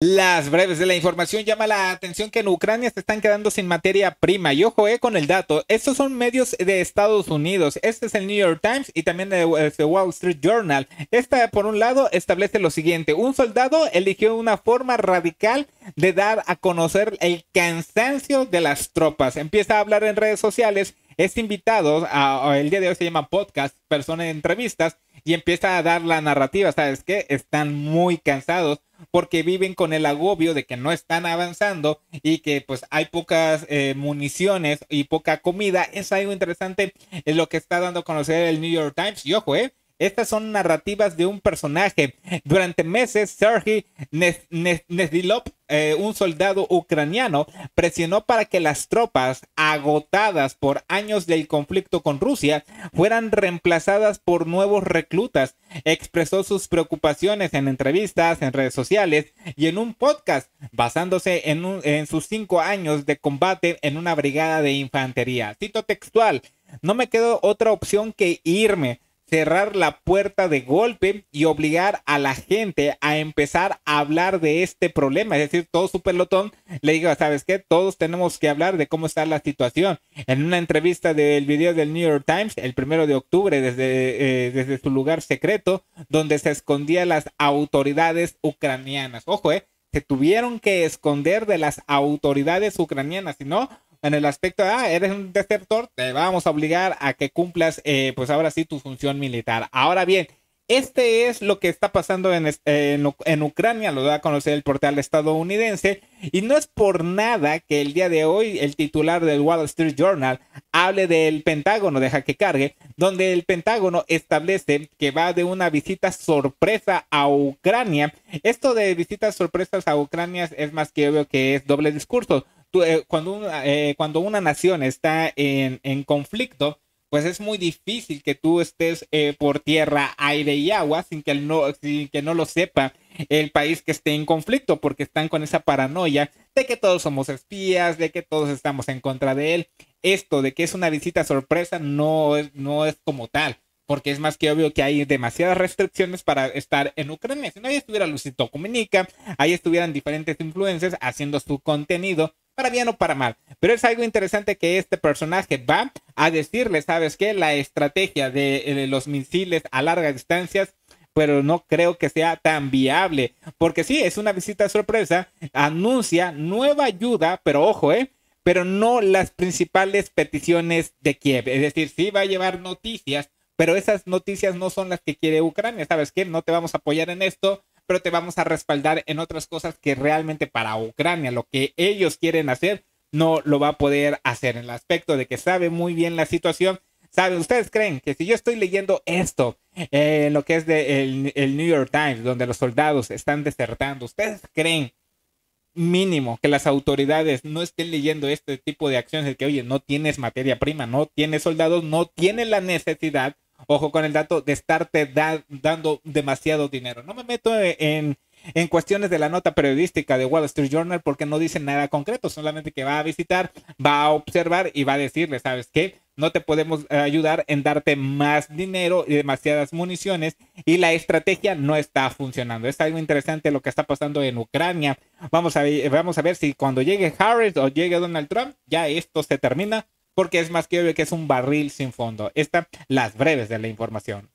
Las breves de la información llama la atención que en Ucrania se están quedando sin materia prima y ojo eh, con el dato, estos son medios de Estados Unidos, este es el New York Times y también el, este, Wall Street Journal. Esta por un lado establece lo siguiente, un soldado eligió una forma radical de dar a conocer el cansancio de las tropas, empieza a hablar en redes sociales, es este invitado, el día de hoy se llama podcast, persona de entrevistas y empieza a dar la narrativa, ¿sabes qué? Están muy cansados porque viven con el agobio de que no están avanzando y que pues hay pocas eh, municiones y poca comida. Es algo interesante eh, lo que está dando a conocer el New York Times. Y ojo, eh, estas son narrativas de un personaje. Durante meses, Sergei Nesdilov, eh, un soldado ucraniano, presionó para que las tropas, agotadas por años del conflicto con Rusia, fueran reemplazadas por nuevos reclutas. Expresó sus preocupaciones en entrevistas, en redes sociales y en un podcast, basándose en, en sus cinco años de combate en una brigada de infantería. Cito textual. No me quedó otra opción que irme cerrar la puerta de golpe y obligar a la gente a empezar a hablar de este problema. Es decir, todo su pelotón le digo, ¿sabes qué? Todos tenemos que hablar de cómo está la situación. En una entrevista del video del New York Times, el primero de octubre, desde, eh, desde su lugar secreto, donde se escondían las autoridades ucranianas. Ojo, eh, se tuvieron que esconder de las autoridades ucranianas, si no, en el aspecto de, ah, eres un desertor, te vamos a obligar a que cumplas, eh, pues ahora sí, tu función militar. Ahora bien, este es lo que está pasando en, en, en, Ucrania, lo da a conocer el portal estadounidense, y no es por nada que el día de hoy el titular del Wall Street Journal hable del Pentágono, deja que cargue, donde el Pentágono establece que va de una visita sorpresa a Ucrania. Esto de visitas sorpresas a Ucrania es más que obvio que es doble discurso, eh, cuando, una, eh, cuando una nación está en, conflicto, pues es muy difícil que tú estés eh, por tierra, aire y agua sin que, no, que no lo sepa el país que esté en conflicto, porque están con esa paranoia de que todos somos espías, de que todos estamos en contra de él. Esto de que es una visita sorpresa no es, no es como tal porque es más que obvio que hay demasiadas restricciones para estar en Ucrania. Si no, ahí estuviera Lucito Comunica, ahí estuvieran diferentes influencers haciendo su contenido para bien o para mal. Pero es algo interesante que este personaje va a decirle, ¿sabes qué? La estrategia de, los misiles a largas distancias pero no creo que sea tan viable. Porque sí, es una visita sorpresa, anuncia nueva ayuda, pero ojo, ¿eh? Pero no las principales peticiones de Kiev. Es decir, sí va a llevar noticias, pero esas noticias no son las que quiere Ucrania. ¿Sabes qué? No te vamos a apoyar en esto, pero te vamos a respaldar en otras cosas que realmente para Ucrania, lo que ellos quieren hacer, no lo va a poder hacer en el aspecto de que sabe muy bien la situación. ¿Saben? Ustedes creen que si yo estoy leyendo esto en eh, lo que es de el, el New York Times, donde los soldados están desertando, ¿ustedes creen mínimo que las autoridades no estén leyendo este tipo de acciones, de que, oye, no tienes materia prima, no tienes soldados, no tienes la necesidad Ojo con el dato de estarte dando demasiado dinero. No me meto e, en, en cuestiones de la nota periodística de Wall Street Journal porque no dice nada concreto, solamente que va a visitar, va a observar y va a decirle, ¿sabes qué? No te podemos eh, ayudar en darte más dinero y demasiadas municiones y la estrategia no está funcionando. Es algo interesante lo que está pasando en Ucrania. Vamos a, vamos a ver si cuando llegue Harris o llegue Donald Trump, ya esto se termina porque es más que obvio que es un barril sin fondo. Están las breves de la información.